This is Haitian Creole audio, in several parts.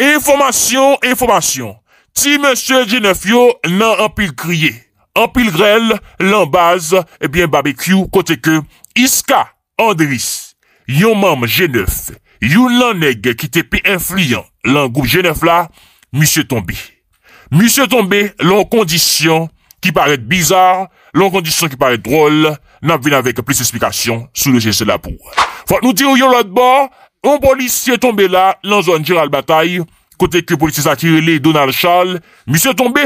Enfomasyon, enfomasyon, ti monsye G9 yo nan anpil kriye, anpil grelle, lan base, ebyen barbecue kote ke Iska Andris, yon mame G9, yon lan neg ki te pi enfluyant lan goup G9 la, monsye Tombé. Monsye Tombé, lon kondisyon ki paret bizar, lon kondisyon ki paret drol, nan vina vek plis esplikasyon sou lo jese la pou. Fwa nou diruyon lout bo? Un polis se tombe la lan zon jir al batay, kote ke polis se atire li Donald Charles, misye tombe,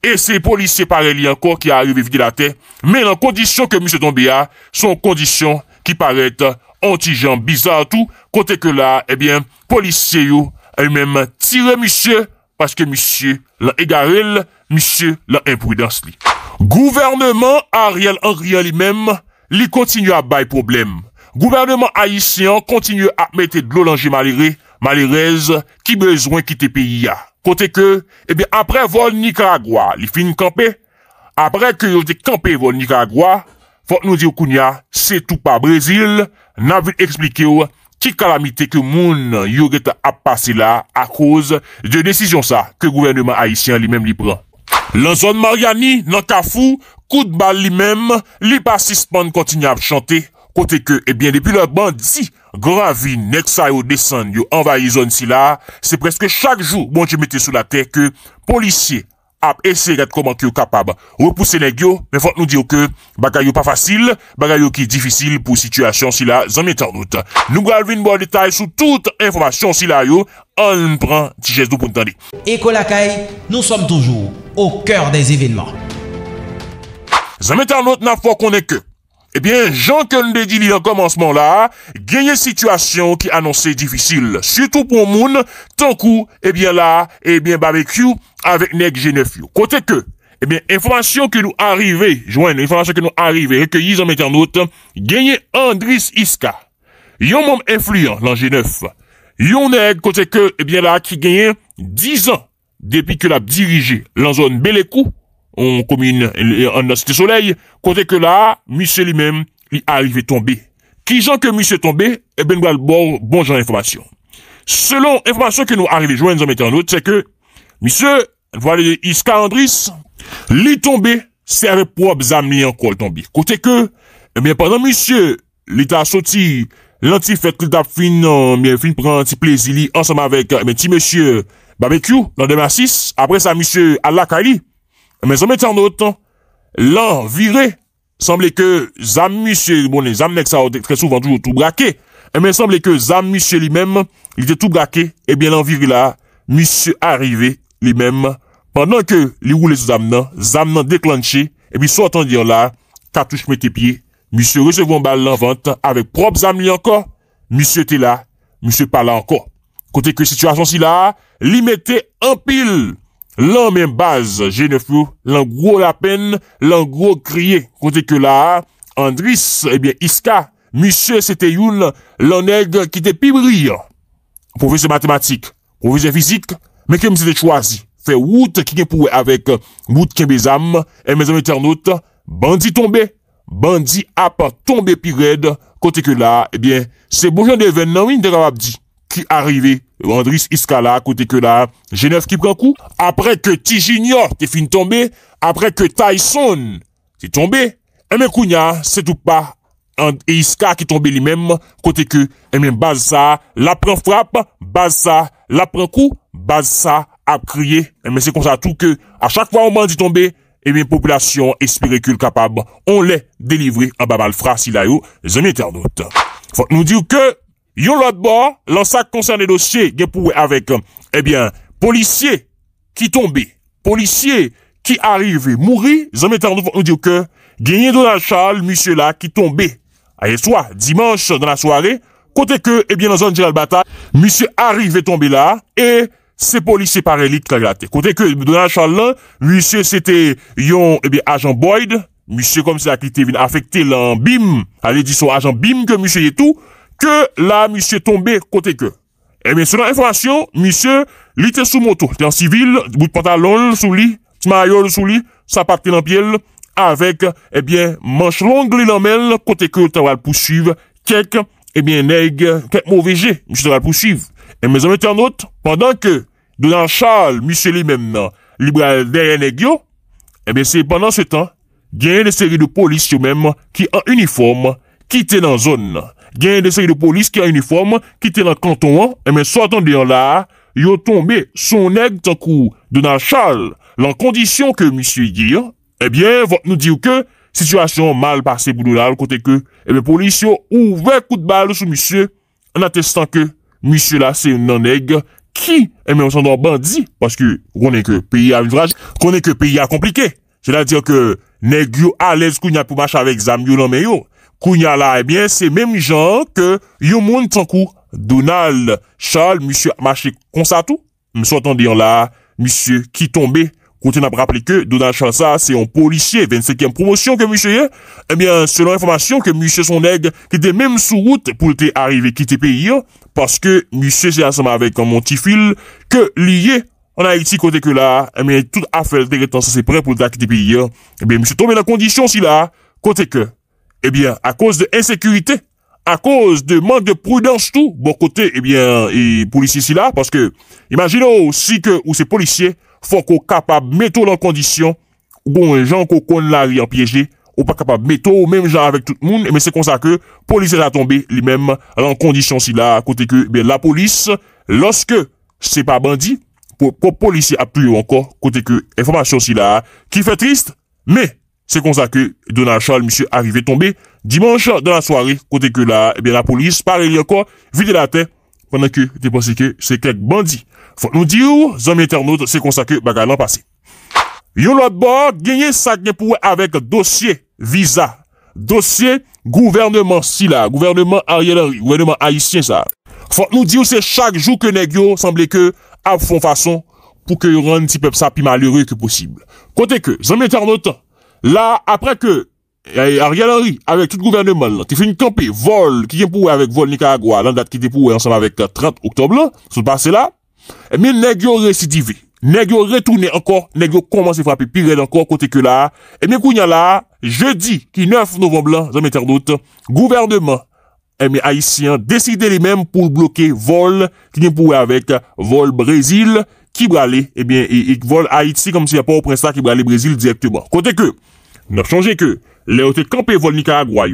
e se polis se pare li anko ki a arrive vidi la te, men an kondisyon ke misye tombe a, son kondisyon ki parete anti-jan bizar tou, kote ke la, ebyen, polis se yo a yu menm tire misye, paske misye la egarel, misye la impridans li. Gouvernement a riel an riel li menm, li kontinu a bay probleme. Gouvernement Haitian kontinye ap mette dlo lanje malire, malirez ki bezwen kite peyi ya. Kote ke, ebe eh apre vol Nicaragua li fin kampe, apre ke yo de kampe vol Nicaragua, fote nou di yo kounya, se tou pa Brazil, nan vil explike yo ki kalamite ke moun yo get ap pase la a kouz de desisyon sa ke gouvernement Haitian li men li pran. Lan zon Mariani nan kafou kout bal li men li pasispan kontinye ap chante, Kote ke, ebyen, eh depi lor bandi Gravi nek sa yo desen yo Envayizon si la, se preske chak jou Bonche mette sou la ter ke Polisye ap eseret komank yo kapab Repouse nek yo, men fote nou diyo ke Bagay yo pa fasil, bagay yo ki Difisil pou situasyon si la, zanme tanout Nou gravi nou bo detay sou Tout informasyon si la yo Anm pran ti jesdo pou ntande Eko lakay, nou som toujou Ou kèr des evènman Zanme tanout nan fò konen ke Ebyen, jankan dedili an komansman la, genye situasyon ki anonsè difisil. Soutou pou moun, tankou, ebyen la, ebyen barbecue avèk neg G9 yo. Kote ke, ebyen, informasyon ke nou arive, jwen, informasyon ke nou arive, rekye yizan metanout, genye Andris Iska, yon moun influyen lan G9. Yon neg, kote ke, ebyen la, ki genye 10 an depi ke la dirije lan zon Belekou, An komine, an euh, nasite soley Kote ke la, misye li men Li arive tombe Kijan ke misye tombe, e ben wè albor Bonjan bon informasyon Selon informasyon ke nou arive jwen, zan mette an not Se ke, misye, valide Iska Andris, li tombe Serve pou ap zami an kol tombe Kote ke, e ben pardon misye Li ta soti Lanti fet klitap fin euh, Pren anti plezili, ansama vek eh Ti misye, barbecue, nan dema sis Apre sa, misye, al la kali Mais en mettant en l'an viré, semblait que Zam monsieur, bon, les Zam ça très souvent toujours tout braqué, mais eh semblait que Zam monsieur, lui-même, il était tout braqué, et eh bien l'an viré là, monsieur arrivé lui-même, pendant que les roulait sous Zam nan, Zam déclenché, et eh puis soit dire là, cartouche tes pieds, Monsieur recevant balle en vente avec propres amis encore. Monsieur était là, monsieur pas là encore. Côté que situation si là, lui mettait en pile. Lan men baz, jenefou, lan gro la pen, lan gro kriye. Kote ke la, Andris, ebyen, eh Iska, misye sete youn, lan neg ki te pi bri. Profese matematik, profese fizik, men kem se te chwazi, fe wout ki gen pouwe avek mout ki en bezam, en mezam eternote, bandi tombe, bandi ap tombe pi red. Kote ke la, ebyen, se bojan de ven nan win de rababdi. qui arrivé, Andris Iskala, côté que là, Genève qui prend coup. Après que Tijinio t'est fini tomber, après que Tyson t'est tombé, et eh bien, c'est tout pas et Iska qui tombait lui-même, côté que, et eh même ben, base la prend frappe, Baza, ça, la prend coup, base a crié, mais eh ben, c'est comme ça tout que, à chaque fois on dit tomber, et bien, population espéricule capable, on les délivré en baba fra si là Faut nous dire que, Yon lot bo, lan sa koncern de dosye gen pouwe avek, ebyen, eh polisye ki tombe, polisye ki arrive mouri, zanmete an nou fok nou diyo ke, genye Donal Charles, misye la, ki tombe, aye, swa, dimanche, dan la sware, kote ke, ebyen, eh nan zon jiral batal, misye arrive tombe la, e se polisye parelit kagrate. Kote ke, Donal Charles lan, misye sete yon, ebyen, eh ajan Boyd, misye kom se la ki te vin afekte lan, bim, aley diso ajan bim ke misye yetou, que la monsieur tombé côté que. Eh bien, selon l'information, monsieur, il était sous moto, il était civil, bout de pantalon sous lui, petit maillot sous lui, sapate dans pied, avec, eh bien, manche longue l'inamel, côté que tu vas poursuivre quelques, eh bien, nègre, quelques mauvais jets, monsieur va poursuivre. Et eh, mes amis internautes, pendant que Donald Charles, monsieur lui-même, libéral derrière nègre, eh bien, c'est pendant ce temps, il y a une série de policiers même qui, en uniforme, quittaient dans la zone. gen desay de polis ki an uniform kite nan kanton an, e men so atan deyon la, yo tombe son neg tan kou donan chal, lan kondisyon ke monsye gir, e bien, vot nou diyo ke, sitwasyon mal pase boudou la, kon te ke, e men polisyon ouve kout bal sou monsye, an atestan ke, monsye la se nan neg, ki, e men monsyandor bandi, paske konen ke peyi a vivraj, konen ke peyi a komplike, se la diyo ke neg yo alez kou nyan pou mach avek zami yo lan meyo, Kounya la, eh bien, c'est même genre que yon moun tankou Donald Charles, monsieur marché Consatou, monsieur entendion là, monsieur qui tombait, Continue à rappeler que Donald Charles ça, c'est un policier, 25e promotion que monsieur Eh bien, selon l'information que monsieur Soneg, qui était même sous route pour te arriver quitter pays, hein, parce que monsieur c'est ensemble avec un petit fil, que lié en Haïti, côté que là, eh bien, fait le de c'est prêt pour quitter pays, hein. eh bien, monsieur tombé dans la condition si là, côté que, eh bien, à cause de insécurité, à cause de manque de prudence tout, bon côté, eh bien, et policiers si là, parce que, imaginons aussi que, ou ces policiers, faut qu'on capable mettre dans condition, bon, les gens qu'on connaît la en piégé, ou pas capable mettre au même genre avec tout le monde, mais eh c'est comme ça que, policiers a tombé, lui-même, en condition si là, à côté que, eh bien, la police, lorsque c'est pas bandit, pour, pour policier a encore, côté que, information si là, qui fait triste, mais, se kon sa ke donan chal, misyo avive tombe, dimanche, dan la soare, kote ke la, ebe la polis, parel yon kon, vide la ten, pandan ke, te posike, se kek bandi. Fon nou di ou, zanm internaut, se kon sa ke, baga lan pase. Yon lot bon, genye sakne pouwe, avek dosye, visa, dosye, gouvernement si la, gouvernement ariyelari, gouvernement aisyen sa. Fon nou di ou, se chak jou konek yo, sanble ke, ap fon fason, pou ke yon ron ti pep sa, pi malheure ke pos La apre ke eh, Aryan Henry avek tout gouvernement lan, te fin kampi vol, ki gen pouwe avek vol Nika Agwa, lan dat ki te pouwe ansanm avek 30 euh, Oktoblan, sou eh base la, e mi negyo residive, negyo retoune ankon, negyo komanse frapi Pirel ankon kote ke la, e eh mi kounyan la, je di ki 9 Novoblan, zanme ter dout, gouvernement, e mi Haitien, deside li menm pou bloke vol, ki gen pouwe avek euh, vol Brazil, qui va eh bien, ils volent Haïti comme s'il n'y a pas au prince qui va aller Brésil directement. Côté que, n'a changé que, les autres campés volent Nicaragua,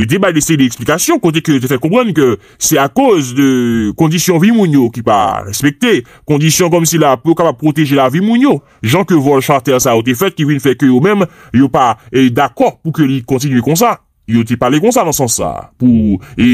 il débat d'essayer d'explication, côté que je fais comprendre que c'est à cause de conditions Vimounio qui pas respectées, conditions comme si la pour capable protéger la vie mounio. gens que vol charter ça a été fait, qui viennent faire que eux-mêmes, ils pas eh, d'accord pour que ils continuent comme ça. Yo te pale kon sa nan san sa, pou, e,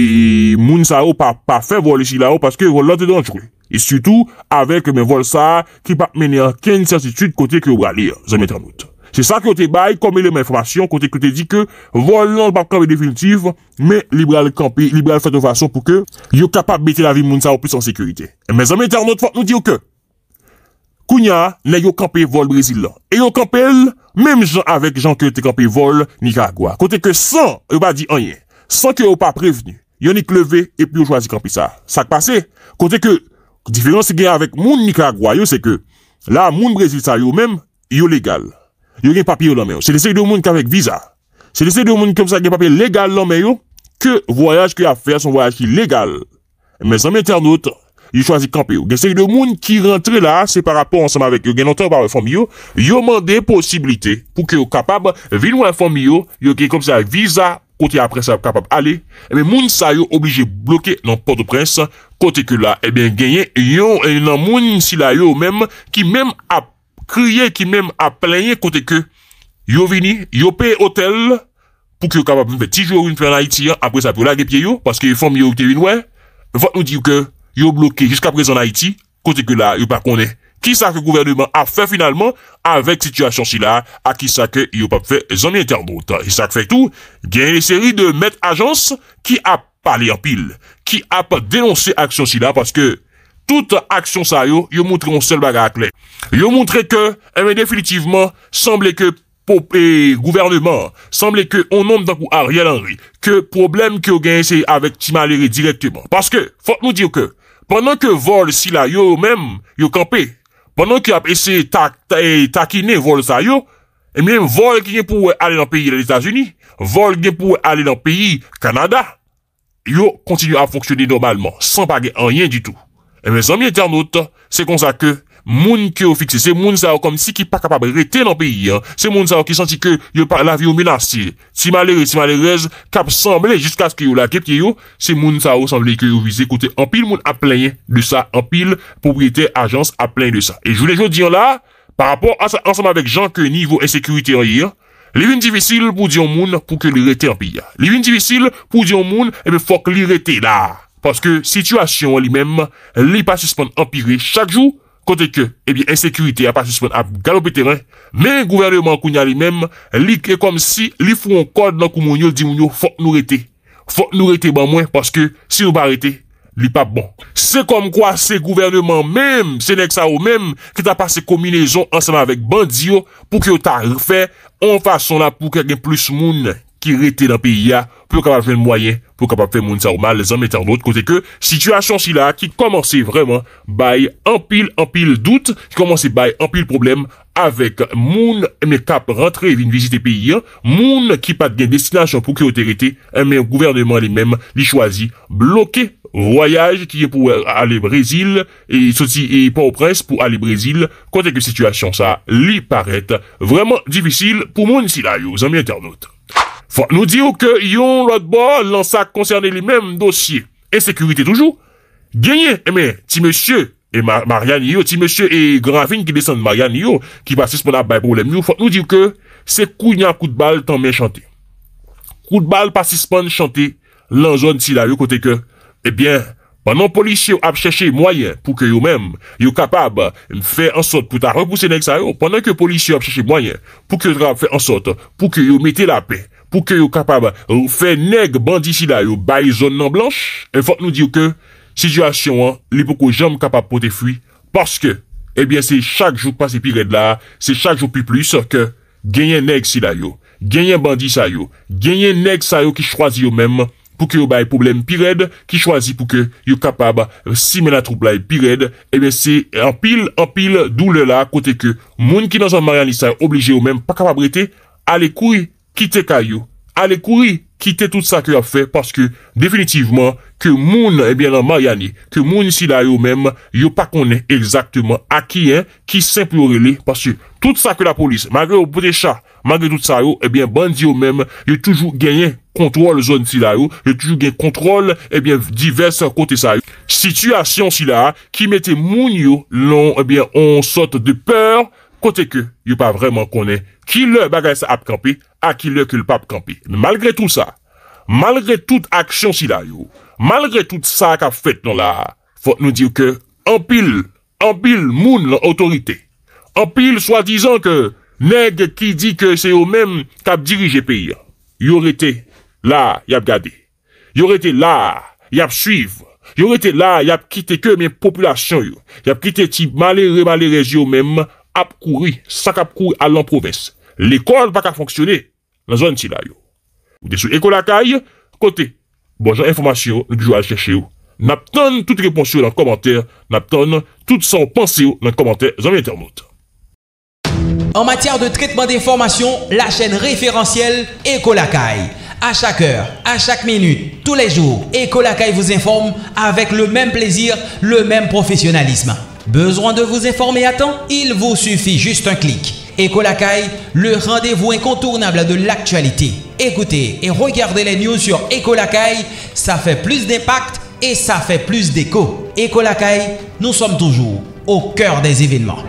moun sa ou pa pa fe vole si la ou, paske vole la te danjrou. E sutou, avek men vole sa, ki pa mene a ken certitude kote ki ou bralir, zanmet anout. Se sa ki yo te baye, komene men informasyon, kote ki yo te di ke, vole nan papkab e definitif, men librale kampi, librale fete ou fason pou ke, yo kapap bete la vi moun sa ou plus an sekurite. E men zanmet anout, fote nou di ou ke. Kounya, la yo kampe vol Brezil lan. E yo kampe el, mem jan avek jan ke te kampe vol Nicaragua. Kote ke san, yo ba di anye. San ke yo pa prevenu. Yo ni kleve, epi yo chwazi kampe sa. Sa kpase. Kote ke, diferansi genye avek moun Nicaragua yo, se ke, la moun Brezil sa yo mem, yo legal. Yo gen papye yo lan men yo. Se dese yo moun kapek visa, se dese yo moun kem sa gen papye legal lan men yo, ke voyaj ki a fe, son voyaj ki legal. Men san men ternot, yo chwazi kampe yo. Gen se yon moun ki rentre la, se par rapport ansama vek yo, gen lontan par reform yo, yo mande posibilite, pou ke yo kapab, vin ou a reform yo, yo ke kom sa visa, kote apre sa kapab ale, men eh moun sa yo oblije bloke nan porto pres, kote ke la, e ben genye, yon nan moun sila yo men, ki men ap kriye, ki men ap plenye, kote ke, yo vini, yo pe hotel, pou ke yo kapab, mwen fe ti jor yon prena iti, apre sa pre la gepye yo, paske reform yo ite vin ou, vat nou di yo ke, yo bloqué jusqu'à présent Haïti, côté que là, yo pas connaît. Qui ça que le gouvernement a fait finalement avec situation si là, à qui ça que yo pas fait, amis internautes. Et ça fait tout, gagne une série de maîtres agences qui a parlé en pile, qui a dénoncé action si là parce que toute action ça yo, yo montré un seul bagarre clé. Yo montré que, eh ben, définitivement, semblait que Le eh, gouvernement, semblait que on nomme d'un coup Ariel Henry, que problème que ont gagné c'est avec Timaleri directement. Parce que, faut nous dire que, pendant que vol si la yo même, yo campé. Pendant qu'il a essayé ta, taquiner vol ça yo, et même vol qui est pour aller dans le pays des États-Unis, vol qui est pour aller dans le pays Canada, yo continue à fonctionner normalement, sans paguer rien du tout. Et mes amis internautes, c'est comme ça que Moun kè ou fikse, se moun sa ou kom si ki pa kapab rete nan peyi an, se moun sa ou ki santi kè yo pa lavi ou menasye, si malere, si malerez, kap sanble, jiska skè yo la, kè pye yo, se moun sa ou sanble kè yo vize kote anpil, moun apleyen de sa, anpil, propriété, agence, apleyen de sa. Et je voulais je dire là, par rapport à ça ensemble avec Jean, que niveau insécurité en hier, les vignes difficiles pour dire aux mouns pou que l'irété en pays, les vignes difficiles pour dire aux mouns, eh ben fok l'irété là, parce que situation en lui-même, les pas suspens d'empiré chaque jour, Kote ke, ebye, eh ensekurite a pa suspon ap galopete men, men gouverneman kou nyari men, li ke kom si li foun kod nan kou moun yo, di moun yo, fok nou rete. Fok nou rete ban mwen, paske, si nou pa rete, li pa bon. Se kom kwa se gouverneman men, se nek sa ou men, ki ta pa se kombinezon ansanman vek bandyo, pou ki yo ta refe, an fason la pou ke gen plus moun ki rete nan piya, pou yo kapal fwen mwayen. pour pas fait moun mal, les amis internautes, d'autre côté que, situation si là, qui commençait vraiment, by en pile, en pile doute, qui commençait by un pile problème, avec moun, mais cap rentrer et visiter pays, hein. moun qui pas de destination pour qu'il autorité, ait hein, mais gouvernement lui-même, lui choisit, bloquer voyage, qui est pour aller Brésil, et ceci et pas au presse pour aller Brésil, côté que situation ça, lui paraît vraiment difficile pour moun si là, aux amis internautes. Fok nou diyo ke yon lotbo lansak konserne li mem dosye. E sekurite toujou. Genye, e men, ti monsye e marian yo, ti monsye e granvin ki desan marian yo, ki pasispon ap bay problem yo, fok nou diyo ke se kounya kou de bal tanmen chante. Kou de bal pasispon chante lanson ti la yo kote ke, e ben, panon polisyo ap cheshe mwayen pou ke yo mem, yo kapab fè ansot pou ta repousse nek sa yo, panon ke polisyo ap cheshe mwayen pou ke yo drap fè ansot, pou ke yo mette la pey, pou ke yo kapab euh, fè neg bandi si la yo, bay zon nan blanche, e fote nou diyo ke, si diyo asyon an, li pou ko jom kapab pote fui, paske, ebyen eh se chak jou pase piret la, se chak jou pi plus, ke genyen neg si la yo, genyen bandi sa yo, genyen neg sa yo ki chwazi yo men, pou ke yo bay problem piret, ki chwazi pou ke yo kapab, si mena troublai piret, ebyen eh se anpil, anpil, dou le la, kote ke moun ki nan zon marani sa yo, oblije yo men, pa kapab rete, ale kouy, kite kayou, Allez courir, quitte tout ça qu'il a fait, parce que définitivement, que moun, eh bien la Mariani, que moun si même, yo n'y yo pas est exactement à qui, hein, qui qui ki parce que tout ça que la malgré au bout des chats, malgré tout ça, eh bien, bandit bandi même même, yo toujours gagné contrôle zone si la yo, il toujours toujours kontrol, contrôle eh divers côtés, sa yo. situation si là qui mettait moun yo, lon, eh bien on sort de peur, kote ke yo pa vreman konen ki lè bagay sa ap kampe, a ki lè ki lè pa ap kampe. Malgre tout sa, malgre tout aksyon si la yo, malgre tout sa kap fet nan la, fote nou dir ke, ampil, ampil moun l'autorite. Ampil, swa dizan ke neg ki di ke se yo men kap dirije peyi. Yo rete la, yap gade. Yo rete la, yap suiv. Yo rete la, yap kite ke men populasyon yo. Yap kite ti male re male re yo men ap courir sak ap courir à va province. L'école bak a fonctionner dans zone la yo. Ou de sou ekolakay, kote. Bon jan informasyon, nou toujou al chercher, yo. Nap toutes les toutes les pensées dans les commentaires son les nan internaute. En matière de traitement d'information, la chaîne référentielle Ecolacay. À chaque heure, à chaque minute, tous les jours, Ecolacay vous informe avec le même plaisir, le même professionnalisme. Besoin de vous informer à temps Il vous suffit juste un clic. écolacaille le rendez-vous incontournable de l'actualité. Écoutez et regardez les news sur écolacaille ça fait plus d'impact et ça fait plus d'écho. écolacaille nous sommes toujours au cœur des événements.